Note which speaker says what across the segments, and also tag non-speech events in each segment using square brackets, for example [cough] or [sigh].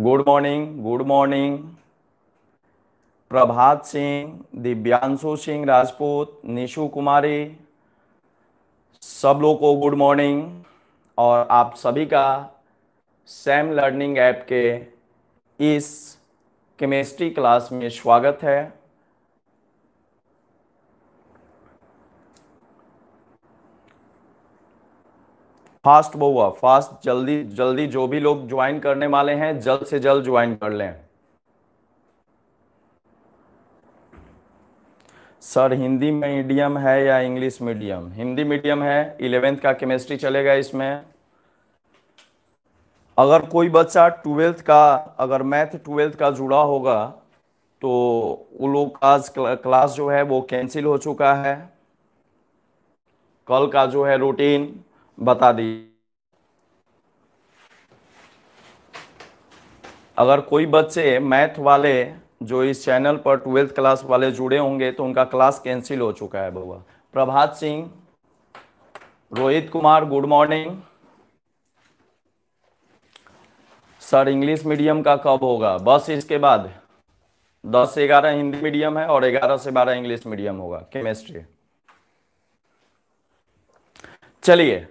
Speaker 1: good morning good morning Prabhat Singh Divyanshu Singh Rajput Nishu Kumari सब लोग को गुड मॉर्निंग और आप सभी का सैम लर्निंग ऐप के इस केमिस्ट्री क्लास में स्वागत है फास्ट वो हुआ फास्ट जल्दी जल्दी जो भी लोग ज्वाइन करने वाले हैं जल्द से जल्द ज्वाइन कर लें सर हिंदी में मीडियम है या इंग्लिश मीडियम हिंदी मीडियम है इलेवेंथ का केमिस्ट्री चलेगा इसमें अगर कोई बच्चा ट्वेल्थ का अगर मैथ ट्वेल्थ का जुड़ा होगा तो वो लोग आज क्लास जो है वो कैंसिल हो चुका है कल का जो है रूटीन बता दी अगर कोई बच्चे मैथ वाले जो इस चैनल पर ट्वेल्थ क्लास वाले जुड़े होंगे तो उनका क्लास कैंसिल हो चुका है बउआ Prabhat Singh Rohit Kumar good morning sir English medium का कब होगा बस इसके बाद दस से ग्यारह हिंदी मीडियम है और ग्यारह से बारह इंग्लिश मीडियम होगा केमिस्ट्री चलिए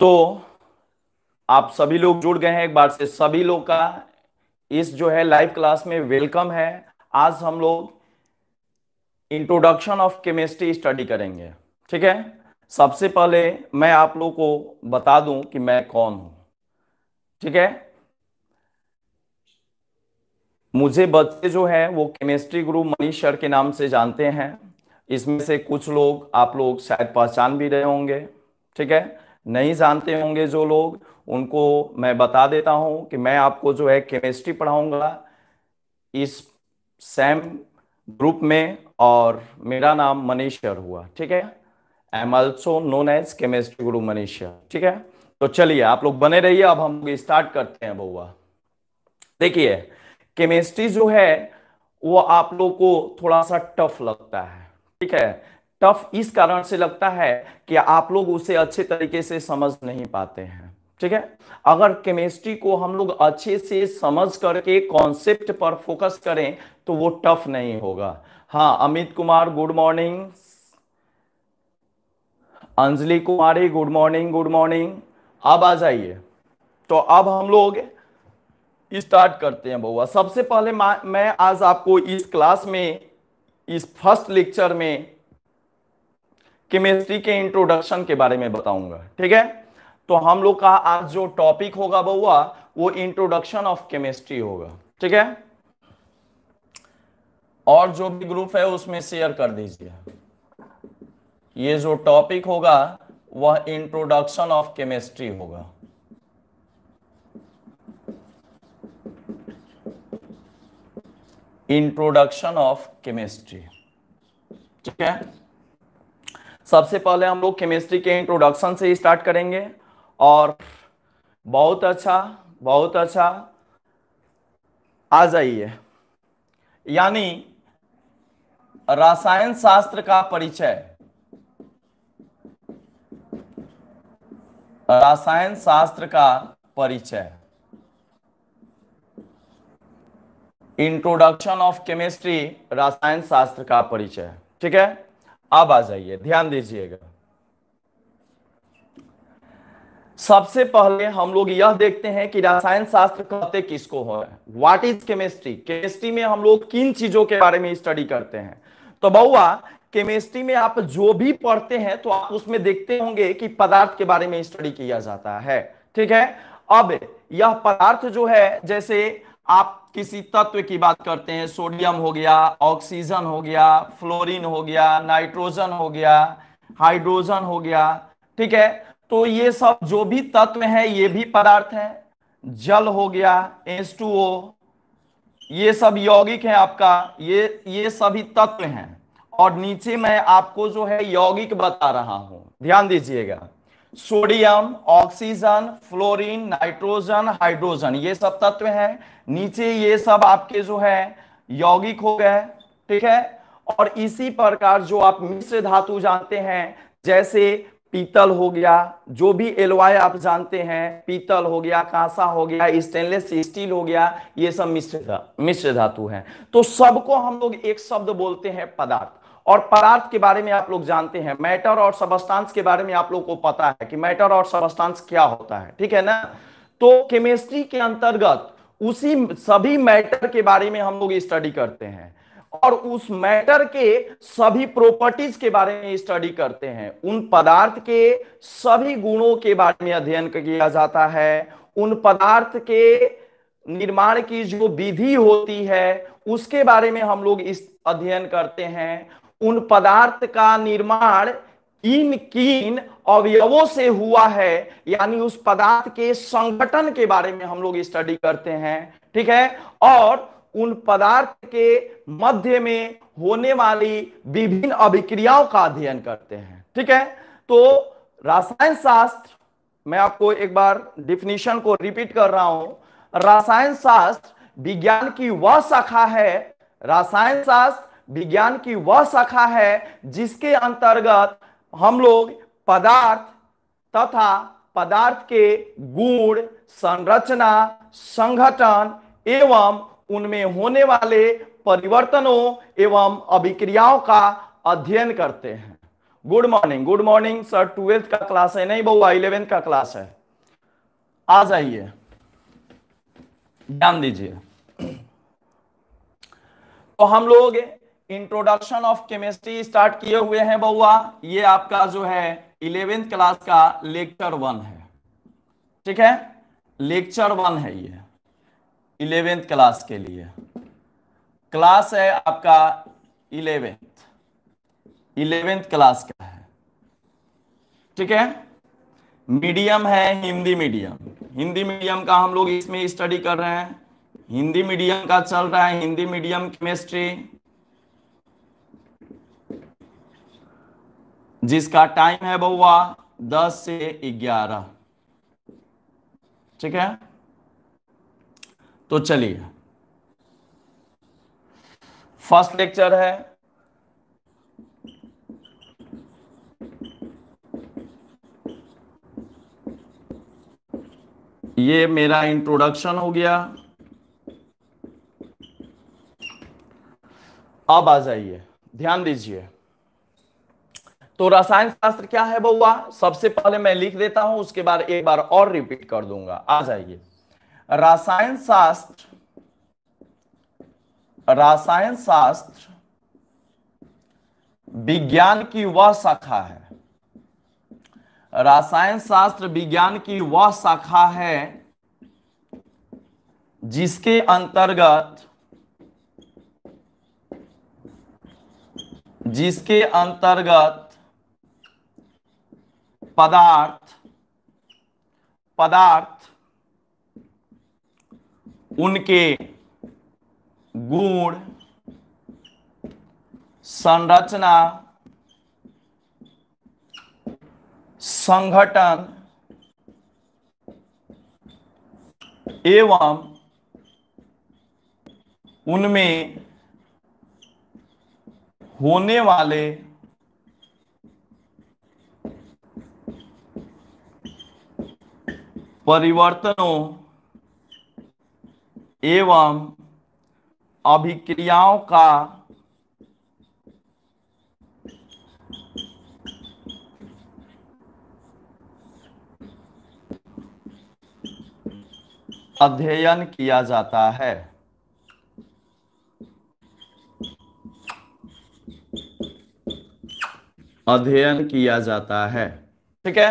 Speaker 1: तो आप सभी लोग जुड़ गए हैं एक बार से सभी लोग का इस जो है लाइव क्लास में वेलकम है आज हम लोग इंट्रोडक्शन ऑफ केमिस्ट्री स्टडी करेंगे ठीक है सबसे पहले मैं आप लोग को बता दूं कि मैं कौन हूं ठीक है मुझे बच्चे जो है वो केमिस्ट्री गुरु मनीष सर के नाम से जानते हैं इसमें से कुछ लोग आप लोग शायद पहचान भी रहे होंगे ठीक है नहीं जानते होंगे जो लोग उनको मैं बता देता हूं कि मैं आपको जो है केमिस्ट्री पढ़ाऊंगा इस सेम ग्रुप में और मेरा नाम मनीषर हुआ ठीक है I am also known as chemistry guru मनीषर ठीक है तो चलिए आप लोग बने रहिए अब हम स्टार्ट करते हैं बउआ देखिए केमिस्ट्री जो है वो आप लोग को थोड़ा सा टफ लगता है ठीक है टफ इस कारण से लगता है कि आप लोग उसे अच्छे तरीके से समझ नहीं पाते हैं ठीक है अगर केमिस्ट्री को हम लोग अच्छे से समझ करके कॉन्सेप्ट पर फोकस करें तो वो टफ नहीं होगा हाँ Amit Kumar good morning Anjali Kumari good morning good morning अब आ जाइए तो अब हम लोग स्टार्ट करते हैं बउआ सबसे पहले मैं आज आपको इस क्लास में इस फर्स्ट लेक्चर में केमिस्ट्री के इंट्रोडक्शन के बारे में बताऊंगा ठीक है तो हम लोग का आज जो टॉपिक होगा बउआ वो इंट्रोडक्शन ऑफ केमिस्ट्री होगा ठीक है और जो भी ग्रुप है उसमें शेयर कर दीजिए ये जो टॉपिक होगा वह इंट्रोडक्शन ऑफ केमिस्ट्री होगा इंट्रोडक्शन ऑफ केमिस्ट्री ठीक है सबसे पहले हम लोग केमिस्ट्री के इंट्रोडक्शन से स्टार्ट करेंगे और बहुत अच्छा बहुत अच्छा आ जाइए यानी रसायन शास्त्र का परिचय रसायन शास्त्र का परिचय इंट्रोडक्शन ऑफ केमिस्ट्री रसायन शास्त्र का परिचय ठीक है अब आ जाइए ध्यान दीजिएगा सबसे पहले हम लोग यह देखते हैं कि रसायन शास्त्र कहते किसको हो रहा है व्हाट इज केमिस्ट्री केमिस्ट्री में हम लोग किन चीजों के बारे में स्टडी करते हैं तो बउआ केमिस्ट्री में आप जो भी पढ़ते हैं तो आप उसमें देखते होंगे कि पदार्थ के बारे में स्टडी किया जाता है ठीक है अब यह पदार्थ जो है जैसे आप किसी तत्व की बात करते हैं सोडियम हो गया ऑक्सीजन हो गया फ्लोरीन हो गया नाइट्रोजन हो गया हाइड्रोजन हो गया ठीक है तो ये सब जो भी तत्व है ये भी पदार्थ है जल हो गया एस टू ओ ये सब यौगिक है आपका ये ये सभी तत्व हैं और नीचे मैं आपको जो है यौगिक बता रहा हूं ध्यान दीजिएगा sodium oxygen fluorine nitrogen hydrogen ये सब तत्व हैं नीचे ये सब आपके जो है यौगिक हो गए ठीक है और इसी प्रकार जो आप मिश्र धातु जानते हैं जैसे पीतल हो गया जो भी एलवाई आप जानते हैं पीतल हो गया कांसा हो गया स्टेनलेस स्टील हो गया ये सब मिश्र मिश्र धातु है तो सबको हम लोग एक शब्द बोलते हैं पदार्थ और पदार्थ के बारे में आप लोग जानते हैं मैटर और सबस्टांस के बारे में आप लोग को पता है कि मैटर और सबस्टांस क्या होता है ठीक है ना तो केमिस्ट्री के अंतर्गत उसी सभी मैटर के बारे में हम लोग स्टडी करते हैं और उस मैटर के सभी प्रॉपर्टीज के बारे में स्टडी करते हैं उन पदार्थ के सभी गुणों के बारे में अध्ययन किया जाता है उन पदार्थ के निर्माण की जो विधि होती है उसके बारे में हम लोग इस अध्ययन करते हैं उन पदार्थ का निर्माण किन किन अवयवों से हुआ है यानी उस पदार्थ के संगठन के बारे में हम लोग स्टडी करते हैं ठीक है और उन पदार्थ के मध्य में होने वाली विभिन्न अभिक्रियाओं का अध्ययन करते हैं ठीक है तो रासायन शास्त्र मैं आपको एक बार डिफिनेशन को रिपीट कर रहा हूं रासायन शास्त्र विज्ञान की वह शाखा है रासायन शास्त्र विज्ञान की वह शाखा है जिसके अंतर्गत हम लोग पदार्थ तथा पदार्थ के गुण संरचना संगठन एवं उनमें होने वाले परिवर्तनों एवं अभिक्रियाओं का अध्ययन करते हैं good morning good morning sir twelfth का क्लास है नहीं बहुआ इलेवेंथ का क्लास है आ जाइए ध्यान दीजिए तो हम लोग इंट्रोडक्शन ऑफ केमिस्ट्री स्टार्ट किए हुए हैं बउआ ये आपका जो है इलेवेंथ क्लास का लेक्चर वन है ठीक है लेक्चर वन है ये इलेवेंथ क्लास के लिए क्लास है आपका इलेवेंथ इलेवेंथ क्लास का है ठीक है मीडियम है हिंदी मीडियम हिंदी मीडियम का हम लोग इसमें स्टडी कर रहे हैं हिंदी मीडियम का चल रहा है हिंदी मीडियम केमिस्ट्री जिसका टाइम है बउआ दस से ग्यारह ठीक है तो चलिए फर्स्ट लेक्चर है ये मेरा इंट्रोडक्शन हो गया अब आ जाइए ध्यान दीजिए तो रसायन शास्त्र क्या है बउआ सबसे पहले मैं लिख देता हूं उसके बाद एक बार और रिपीट कर दूंगा आ जाइए रसायन शास्त्र रसायन शास्त्र विज्ञान की वह शाखा है रसायन शास्त्र विज्ञान की वह शाखा है जिसके अंतर्गत जिसके अंतर्गत पदार्थ पदार्थ उनके गुण संरचना संगठन एवं उनमें होने वाले परिवर्तनों एवं अभिक्रियाओं का अध्ययन किया जाता है अध्ययन किया जाता है ठीक है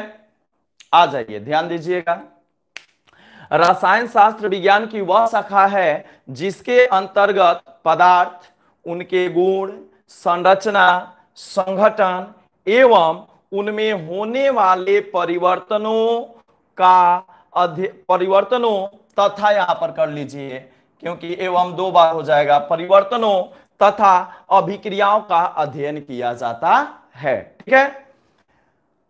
Speaker 1: आ जाइए ध्यान दीजिएगा रसायन शास्त्र विज्ञान की वह शाखा है जिसके अंतर्गत पदार्थ उनके गुण संरचना संगठन एवं उनमें होने वाले परिवर्तनों का परिवर्तनों तथा यहाँ पर कर लीजिए क्योंकि एवं दो बार हो जाएगा परिवर्तनों तथा अभिक्रियाओं का अध्ययन किया जाता है ठीक है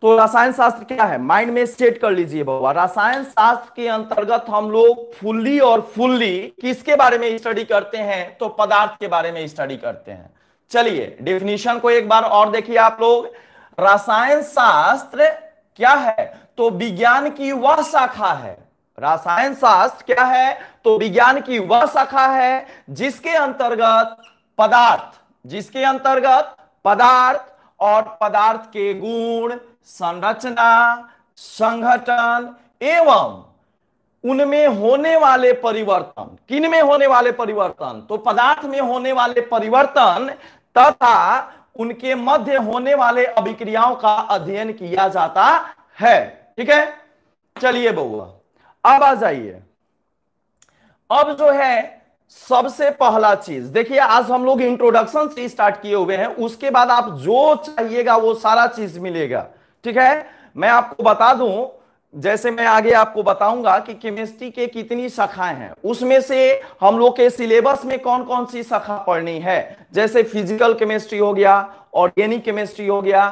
Speaker 1: तो रसायन शास्त्र क्या है माइंड में सेट कर लीजिए बाबा रसायन शास्त्र के अंतर्गत हम लोग फुल्ली और फुल्ली किसके बारे में स्टडी करते हैं तो पदार्थ के बारे में स्टडी करते हैं चलिए डेफिनेशन को एक बार और देखिए आप लोग रसायन शास्त्र क्या है तो विज्ञान की वह शाखा है रसायन शास्त्र क्या है तो विज्ञान की वह शाखा है जिसके अंतर्गत पदार्थ जिसके अंतर्गत पदार्थ और पदार्थ के गुण संरचना संगठन एवं उनमें होने वाले परिवर्तन किन में होने वाले परिवर्तन तो पदार्थ में होने वाले परिवर्तन तथा उनके मध्य होने वाले अभिक्रियाओं का अध्ययन किया जाता है ठीक है चलिए बउआ अब आ जाइए अब जो है सबसे पहला चीज देखिए आज हम लोग इंट्रोडक्शन से स्टार्ट किए हुए हैं उसके बाद आप जो चाहिएगा वो सारा चीज मिलेगा ठीक है मैं आपको बता दूं जैसे मैं आगे आपको बताऊंगा कि केमिस्ट्री के कितनी शाखाएं हैं उसमें से हम लोग के सिलेबस में कौन कौन सी शाखा पढ़नी है जैसे फिजिकल केमिस्ट्री हो गया ऑर्गेनिक केमिस्ट्री हो गया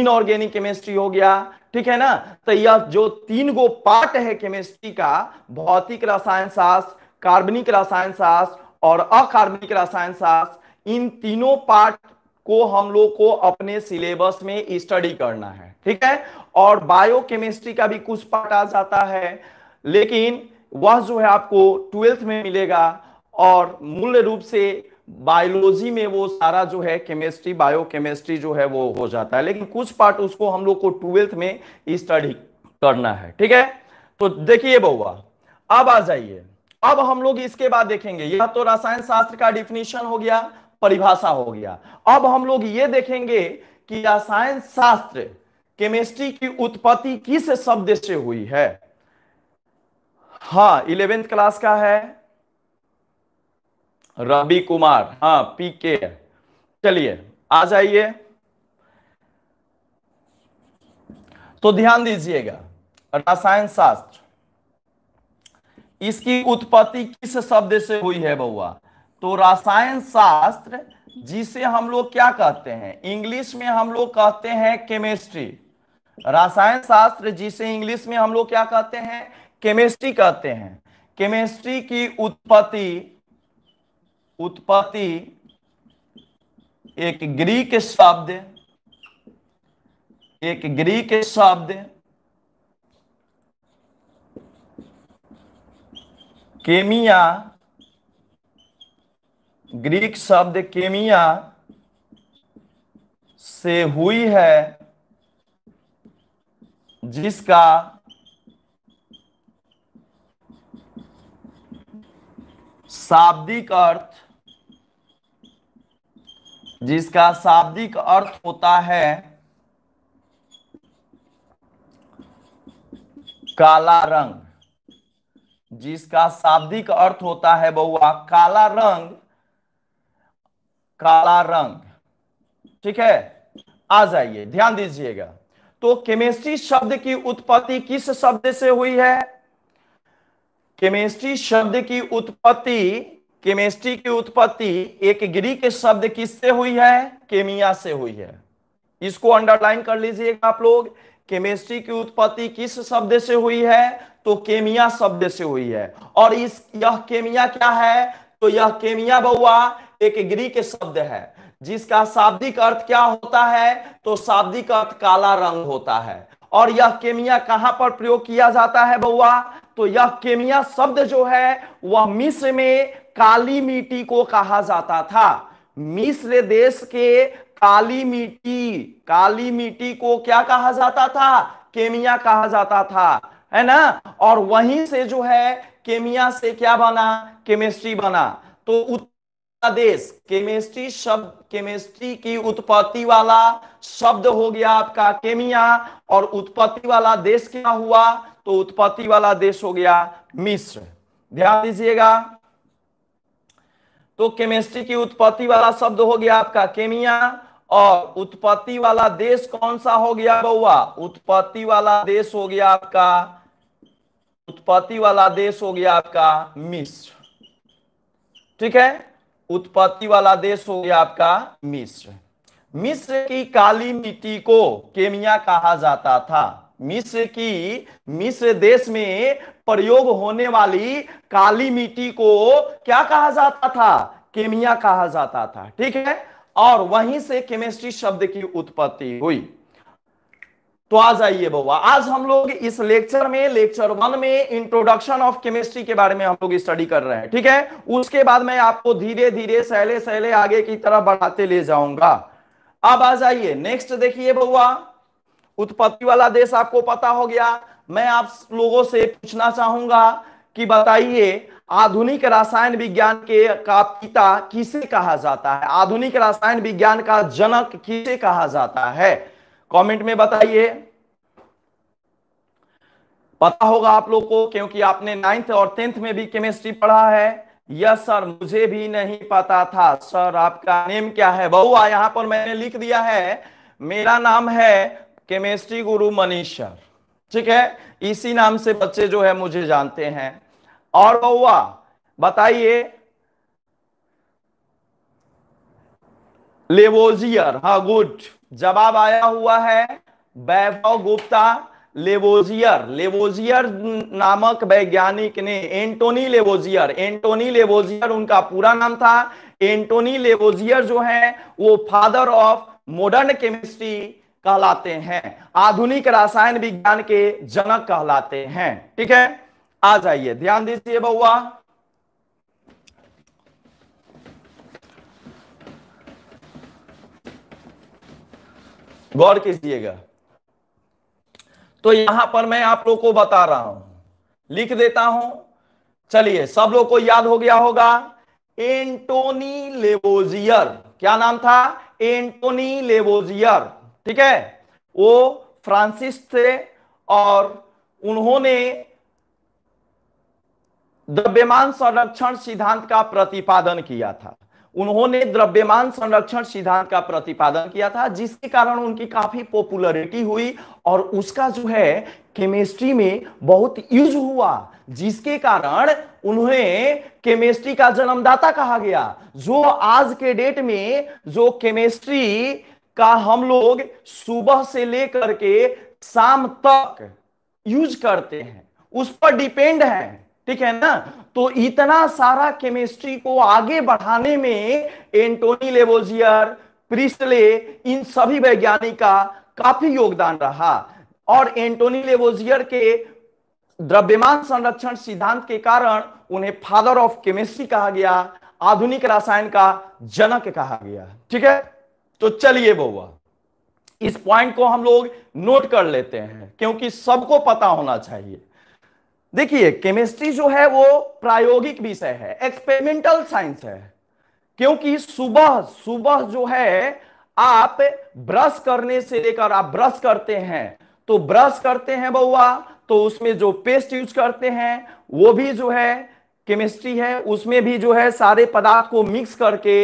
Speaker 1: इनऑर्गेनिक केमिस्ट्री हो गया ठीक है ना तो यह जो तीन गो पार्ट है केमिस्ट्री का भौतिक रसायन शास्त्र कार्बनिक रसायन शास्त्र और अकार्बनिक रसायन शास्त्र इन तीनों पार्ट को हम लोग को अपने सिलेबस में स्टडी करना है ठीक है और बायोकेमिस्ट्री का भी कुछ पार्ट आ जाता है लेकिन वह जो है आपको ट्वेल्थ में मिलेगा और मूल रूप से बायोलॉजी में वो सारा जो है केमिस्ट्री बायोकेमिस्ट्री जो है वो हो जाता है लेकिन कुछ पार्ट उसको हम लोग को ट्वेल्थ में स्टडी करना है ठीक है तो देखिए बउआ अब आ जाइए अब हम लोग इसके बाद देखेंगे यह तो रसायन शास्त्र का डिफिनेशन हो गया परिभाषा हो गया अब हम लोग ये देखेंगे कि रसायन शास्त्र केमिस्ट्री की उत्पत्ति किस शब्द से हुई है हा इलेवेंथ क्लास का है रवि कुमार हा पी के चलिए आ जाइए तो ध्यान दीजिएगा रसायन शास्त्र इसकी उत्पत्ति किस शब्द से हुई है बउआ तो रसायन शास्त्र जिसे हम लोग क्या कहते हैं इंग्लिश में हम लोग कहते हैं केमिस्ट्री रसायन शास्त्र जिसे इंग्लिश में हम लोग क्या कहते हैं केमिस्ट्री कहते हैं केमिस्ट्री की उत्पत्ति उत्पत्ति एक ग्रीक शब्द एक ग्रीक शब्द केमिया ग्रीक शब्द केमिया से हुई है जिसका शाब्दिक अर्थ जिसका शाब्दिक अर्थ होता है काला रंग जिसका शाब्दिक अर्थ होता है बउआ काला रंग काला रंग ठीक है आ जाइए ध्यान दीजिएगा तो केमिस्ट्री शब्द की उत्पत्ति किस शब्द से हुई है केमिस्ट्री शब्द की उत्पत्ति केमिस्ट्री की उत्पत्ति एक ग्रीक शब्द किससे हुई है केमिया से हुई है इसको अंडरलाइन कर लीजिएगा आप लोग केमिस्ट्री की उत्पत्ति किस शब्द से हुई है तो केमिया शब्द से हुई है और इस यह केमिया क्या है तो यह केमिया बउआ एक ग्रीक शब्द है जिसका शाब्दिक अर्थ क्या होता है तो शाब्दिक अर्थ काला रंग होता है और यह केमिया कहां पर प्रयोग किया जाता है बउआ तो यह केमिया शब्द जो है वह मिस्र में काली मिट्टी को कहा जाता था मिस्र देश के काली मिट्टी काली मिट्टी को क्या कहा जाता था केमिया कहा जाता था है ना और वहीं से जो है केमिया से क्या बना केमिस्ट्री बना तो उत्तर देश केमिस्ट्री शब्द केमिस्ट्री की उत्पत्ति वाला शब्द हो गया आपका केमिया और उत्पत्ति वाला देश क्या हुआ तो उत्पत्ति वाला देश हो गया मिस्र ध्यान दीजिएगा तो केमिस्ट्री की उत्पत्ति वाला शब्द हो गया आपका केमिया और उत्पत्ति वाला देश कौन सा हो गया बउआ उत्पत्ति वाला देश हो गया आपका उत्पत्ति वाला देश हो गया आपका मिस्र ठीक है उत्पत्ति वाला देश हो गया आपका मिस्र मिस्र की काली मिट्टी को केमिया कहा जाता था मिस्र की मिस्र देश में प्रयोग होने वाली काली मिट्टी को क्या कहा जाता था केमिया कहा जाता था ठीक है और वहीं से केमिस्ट्री शब्द की उत्पत्ति हुई तो आ जाइए बउआ आज हम लोग इस लेक्चर में लेक्चर वन में इंट्रोडक्शन ऑफ केमिस्ट्री के बारे में हम लोग स्टडी कर रहे हैं ठीक है उसके बाद मैं आपको धीरे धीरे सहले सहले आगे की तरफ बढ़ाते ले जाऊंगा अब आ जाइए नेक्स्ट देखिए बउआ उत्पत्ति वाला देश आपको पता हो गया मैं आप लोगों से पूछना चाहूंगा कि बताइए आधुनिक रासायन विज्ञान के का पिता किसे कहा जाता है आधुनिक रासायन विज्ञान का जनक किसे कहा जाता है कमेंट में बताइए पता होगा आप लोग को क्योंकि आपने नाइन्थ और टेंथ में भी केमिस्ट्री पढ़ा है यस सर मुझे भी नहीं पता था सर आपका नेम क्या है बहुआ यहां पर मैंने लिख दिया है मेरा नाम है केमिस्ट्री गुरु मनीष सर ठीक है इसी नाम से बच्चे जो है मुझे जानते हैं और बहुआ बताइए लेवोजियर हा गुड जवाब आया हुआ है वैभव गुप्ता लेवोजियर लेवोजियर नामक वैज्ञानिक ने एंटोनी लेवोजियर एंटोनी लेवोजियर उनका पूरा नाम था एंटोनी लेवोजियर जो है वो फादर ऑफ मॉडर्न केमिस्ट्री कहलाते हैं आधुनिक रासायन विज्ञान के जनक कहलाते हैं ठीक है आ जाइए ध्यान दीजिए बउआ गौर कीजिएगा तो यहां पर मैं आप लोग को बता रहा हूं लिख देता हूं चलिए सब लोग को याद हो गया होगा एंटोनी लेवोजियर क्या नाम था एंटोनी लेवोजियर ठीक है वो फ्रांसिस थे और उन्होंने द्रव्यमान संरक्षण सिद्धांत का प्रतिपादन किया था उन्होंने द्रव्यमान संरक्षण सिद्धांत का प्रतिपादन किया था जिसके कारण उनकी काफी पॉपुलैरिटी हुई और उसका जो है केमिस्ट्री में बहुत यूज हुआ जिसके कारण उन्हें केमिस्ट्री का जन्मदाता कहा गया जो आज के डेट में जो केमिस्ट्री का हम लोग सुबह से लेकर के शाम तक यूज करते हैं उस पर डिपेंड है ठीक है ना तो इतना सारा केमिस्ट्री को आगे बढ़ाने में एंटोनी लेबोजियर प्रिस्टले इन सभी वैज्ञानिक का काफी योगदान रहा और एंटोनी लेबोजियर के द्रव्यमान संरक्षण सिद्धांत के कारण उन्हें फादर ऑफ केमिस्ट्री कहा गया आधुनिक रसायन का जनक कहा गया ठीक है तो चलिए बउआ इस पॉइंट को हम लोग नोट कर लेते हैं क्योंकि सबको पता होना चाहिए देखिए केमिस्ट्री जो है वो प्रायोगिक विषय है एक्सपेरिमेंटल साइंस है क्योंकि सुबह सुबह जो है आप ब्रश करने से लेकर आप ब्रश करते हैं तो ब्रश करते हैं बउआ तो उसमें जो पेस्ट यूज करते हैं वो भी जो है केमिस्ट्री है उसमें भी जो है सारे पदार्थ को मिक्स करके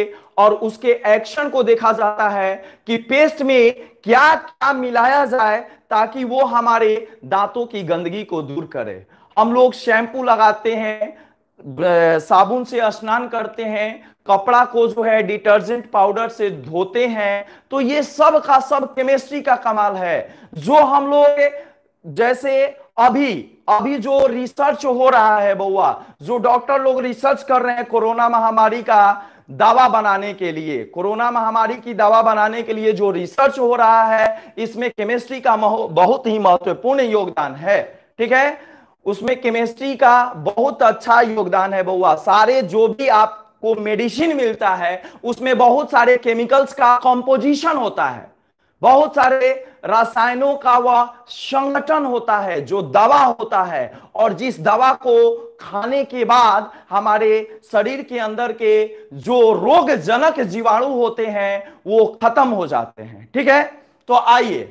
Speaker 1: और उसके एक्शन को देखा जाता है कि पेस्ट में क्या क्या मिलाया जाए ताकि वो हमारे दांतों की गंदगी को दूर करे हम लोग शैंपू लगाते हैं साबुन से स्नान करते हैं कपड़ा को जो है डिटर्जेंट पाउडर से धोते हैं तो ये सब का सब केमिस्ट्री का कमाल है जो हम लोग जैसे अभी अभी जो रिसर्च हो रहा है बउआ जो डॉक्टर लोग रिसर्च कर रहे हैं कोरोना महामारी का दवा बनाने के लिए कोरोना महामारी की दवा बनाने के लिए जो रिसर्च हो रहा है इसमें केमिस्ट्री का बहुत ही महत्वपूर्ण योगदान है ठीक है उसमें केमिस्ट्री का बहुत अच्छा योगदान है बउआ सारे जो भी आपको मेडिसिन मिलता है उसमें बहुत सारे केमिकल्स का कॉम्पोजिशन होता है बहुत सारे रसायनों का वह संगठन होता है जो दवा होता है और जिस दवा को खाने के बाद हमारे शरीर के अंदर के जो रोगजनक जीवाणु होते हैं वो खत्म हो जाते हैं ठीक है तो आइए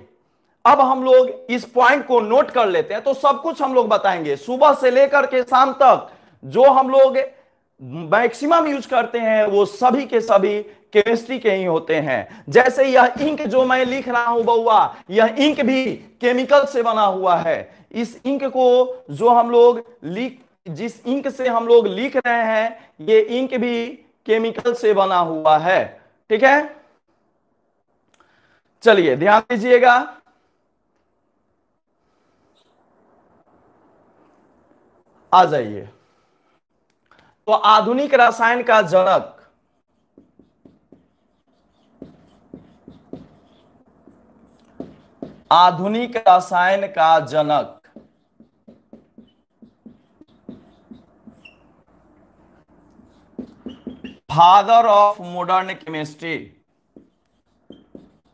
Speaker 1: अब हम लोग इस पॉइंट को नोट कर लेते हैं तो सब कुछ हम लोग बताएंगे सुबह से लेकर के शाम तक जो हम लोग मैक्सिमम यूज करते हैं वो सभी के सभी केमिस्ट्री के ही होते हैं जैसे यह इंक जो मैं लिख रहा हूं बउआ यह इंक भी केमिकल से बना हुआ है इस इंक को जो हम लोग लिख जिस इंक से हम लोग लिख रहे हैं ये इंक भी केमिकल से बना हुआ है ठीक है चलिए ध्यान दीजिएगा आ जाइए तो आधुनिक रसायन का जनक आधुनिक रसायन का जनक father of modern chemistry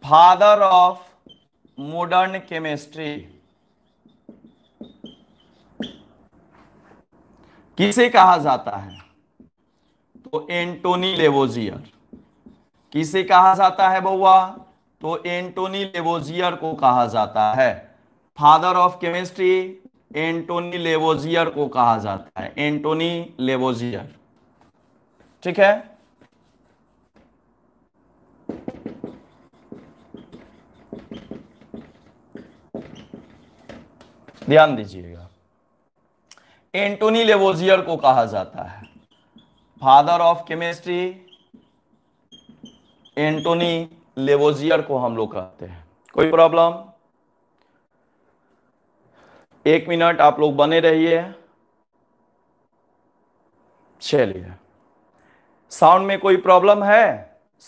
Speaker 1: father of modern chemistry किसे कहा जाता है तो एंटोनी लेवोजियर किसे कहा जाता है बउआ तो एंटोनी लेवोजियर को कहा जाता है father of chemistry Antoine Lavoisier को कहा जाता है एंटोनी लेवोजियर ठीक है ध्यान दीजिएगा एंटोनी लेवोजियर को कहा जाता है father of chemistry Antoine Lavoisier को हम लोग कहते हैं कोई प्रॉब्लम एक मिनट आप लोग बने रहिए चलिए साउंड में कोई प्रॉब्लम है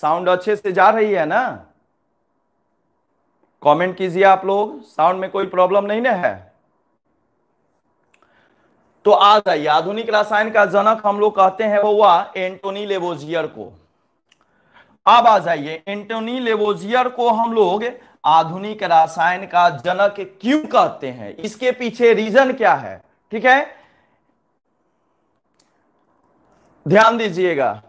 Speaker 1: साउंड अच्छे से जा रही है ना कमेंट कीजिए आप लोग साउंड में कोई प्रॉब्लम नहीं ना है तो आ जाइए आधुनिक रसायन का जनक हम लोग कहते हैं वो एंटोनी लेबोजियर को अब आ जाइए एंटोनी लेबोजियर को हम लोग आधुनिक रसायन का जनक क्यों कहते हैं इसके पीछे रीजन क्या है ठीक है ध्यान दीजिएगा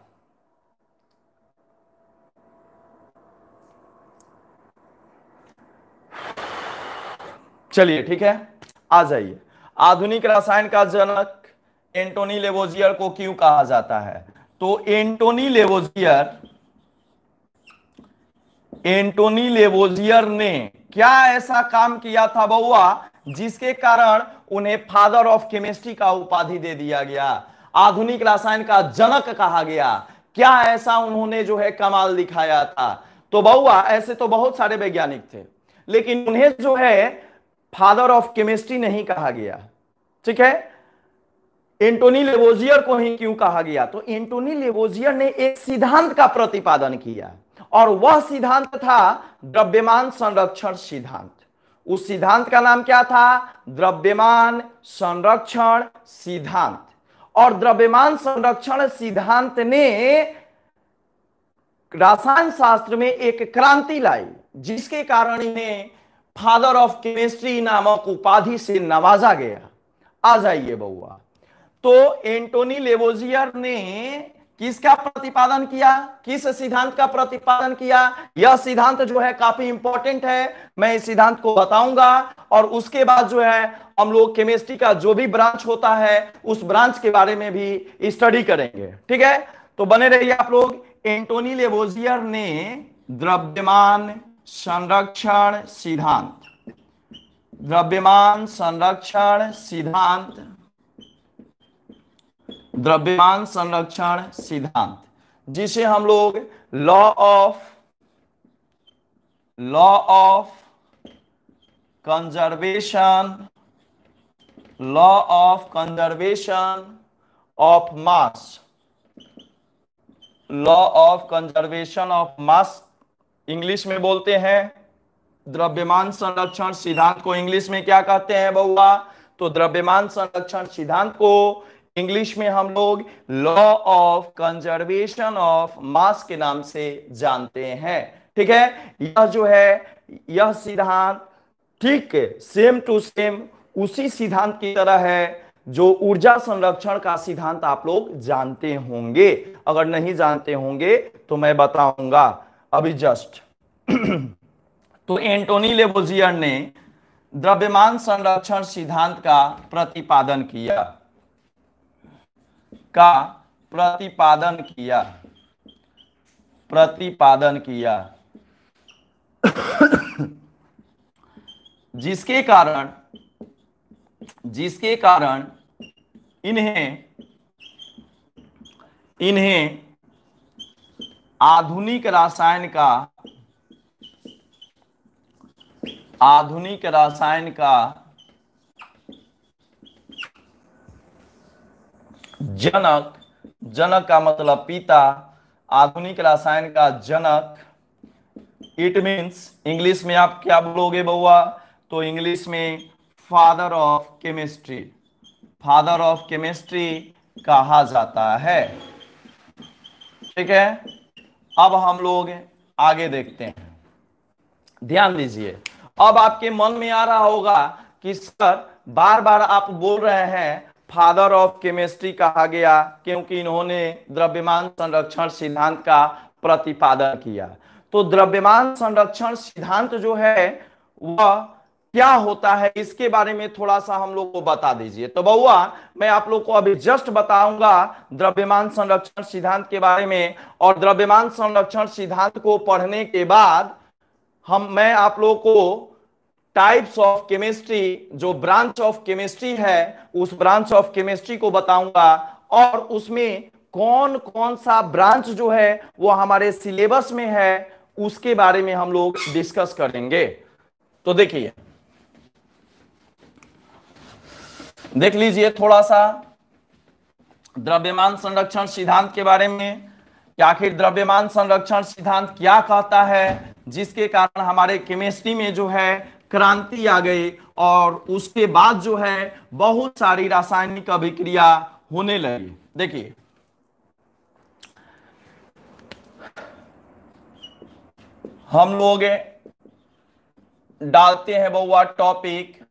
Speaker 1: चलिए ठीक है आ जाइए आधुनिक रसायन का जनक एंटोनी लेवोजियर को क्यों कहा जाता है तो एंटोनी लेवोजियर एंटोनी लेवोजियर ने क्या ऐसा काम किया था बउआ जिसके कारण उन्हें फादर ऑफ केमिस्ट्री का उपाधि दे दिया गया आधुनिक रसायन का जनक कहा गया क्या ऐसा उन्होंने जो है कमाल दिखाया था तो बउआ ऐसे तो बहुत सारे वैज्ञानिक थे लेकिन उन्हें जो है फादर ऑफ केमिस्ट्री नहीं कहा गया ठीक है एंटोनी लेवोजियर को ही क्यों कहा गया तो एंटोनी लेवोजियर ने एक सिद्धांत का प्रतिपादन किया और वह सिद्धांत था द्रव्यमान संरक्षण सिद्धांत उस सिद्धांत का नाम क्या था द्रव्यमान संरक्षण सिद्धांत और द्रव्यमान संरक्षण सिद्धांत ने रासायन शास्त्र में एक क्रांति लाई जिसके कारण इन्हें फादर ऑफ केमिस्ट्री नामक उपाधि से नवाजा गया आ जाइए बउआ तो एंटोनी लेवोजियर ने किसका प्रतिपादन किया किस सिद्धांत का प्रतिपादन किया यह सिद्धांत जो है काफी इंपॉर्टेंट है मैं इस सिद्धांत को बताऊंगा और उसके बाद जो है हम लोग केमिस्ट्री का जो भी ब्रांच होता है उस ब्रांच के बारे में भी स्टडी करेंगे ठीक है तो बने रहिए आप लोग एंटोनी लेवोजियर ने द्रव्यमान संरक्षण सिद्धांत द्रव्यमान संरक्षण सिद्धांत द्रव्यमान संरक्षण सिद्धांत जिसे हम लोग law of law of conservation law of conservation of mass law of conservation of mass English में बोलते हैं द्रव्यमान संरक्षण सिद्धांत को इंग्लिश में क्या कहते हैं बउआ तो द्रव्यमान संरक्षण सिद्धांत को इंग्लिश में हम लोग law of conservation of mass के नाम से जानते हैं ठीक है यह जो है यह सिद्धांत ठीक सेम टू सेम उसी सिद्धांत की तरह है जो ऊर्जा संरक्षण का सिद्धांत आप लोग जानते होंगे अगर नहीं जानते होंगे तो मैं बताऊंगा अभी जस्ट [clears throat] तो एंटोनी लेबोजियर ने द्रव्यमान संरक्षण सिद्धांत का प्रतिपादन किया का प्रतिपादन किया प्रतिपादन किया [coughs] जिसके कारण जिसके कारण इन्हें इन्हें आधुनिक रासायन का आधुनिक रासायन का जनक जनक का मतलब पिता आधुनिक रासायन का जनक इट मींस इंग्लिश में आप क्या बोलोगे बउआ तो इंग्लिश में father of chemistry father of chemistry कहा जाता है ठीक है अब हम लोग आगे देखते हैं ध्यान दीजिए अब आपके मन में आ रहा होगा कि सर बार बार आप बोल रहे हैं फादर ऑफ केमिस्ट्री कहा गया क्योंकि इन्होंने द्रव्यमान संरक्षण सिद्धांत का प्रतिपादन किया तो द्रव्यमान संरक्षण सिद्धांत जो है वह क्या होता है इसके बारे में थोड़ा सा हम लोग को बता दीजिए तो बउआ मैं आप लोग को अभी जस्ट बताऊंगा द्रव्यमान संरक्षण सिद्धांत के बारे में और द्रव्यमान संरक्षण सिद्धांत को पढ़ने के बाद हम मैं आप लोग को टाइप्स ऑफ केमिस्ट्री जो ब्रांच ऑफ केमिस्ट्री है उस ब्रांच ऑफ केमिस्ट्री को बताऊंगा और उसमें कौन कौन सा ब्रांच जो है वो हमारे सिलेबस में है उसके बारे में हम लोग डिस्कस करेंगे तो देखिए देख लीजिए थोड़ा सा द्रव्यमान संरक्षण सिद्धांत के बारे में कि आखिर द्रव्यमान संरक्षण सिद्धांत क्या कहता है जिसके कारण हमारे केमिस्ट्री में जो है क्रांति आ गई और उसके बाद जो है बहुत सारी रासायनिक अभिक्रिया होने लगी देखिए हम लोग डालते हैं बहुआ टॉपिक